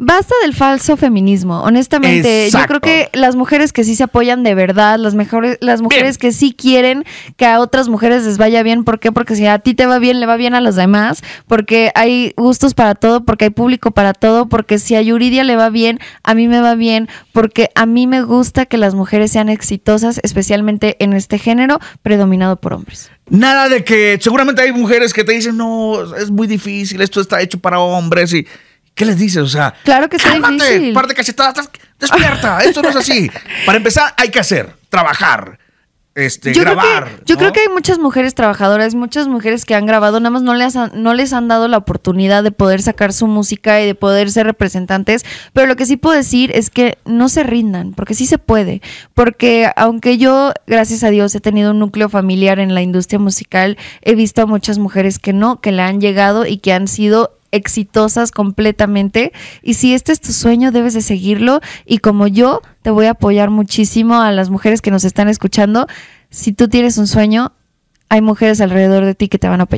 Basta del falso feminismo, honestamente. Yo creo que las mujeres que sí se apoyan de verdad, las mejores, las mujeres que sí quieren que a otras mujeres les vaya bien, ¿por qué? Porque si a ti te va bien, le va bien a los demás, porque hay gustos para todo, porque hay público para todo, porque si a Yuridia le va bien, a mí me va bien, porque a mí me gusta que las mujeres sean exitosas, especialmente en este género predominado por hombres. Nada de que seguramente hay mujeres que te dicen, no, es muy difícil, esto está hecho para hombres y... ¿Qué les dices? O sea, claro que cálmate, par de cachetadas, despierta, esto no es así. Para empezar, hay que hacer, trabajar. Este, grabar. yo creo que hay muchas mujeres trabajadoras, muchas mujeres que han grabado, nada más no les, no les han dado la oportunidad de poder sacar su música y de poder ser representantes, pero lo que sí puedo decir es que no se rindan, porque sí se puede, porque aunque yo, gracias a Dios, he tenido un núcleo familiar en la industria musical, he visto a muchas mujeres que no, que le han llegado y que han sido exitosas completamente. Y si este es tu sueño, debes de seguirlo. Y como yo, te voy a apoyar muchísimo a las mujeres que nos están escuchando. Si tú tienes un sueño, hay mujeres alrededor de ti que te van a apoyar.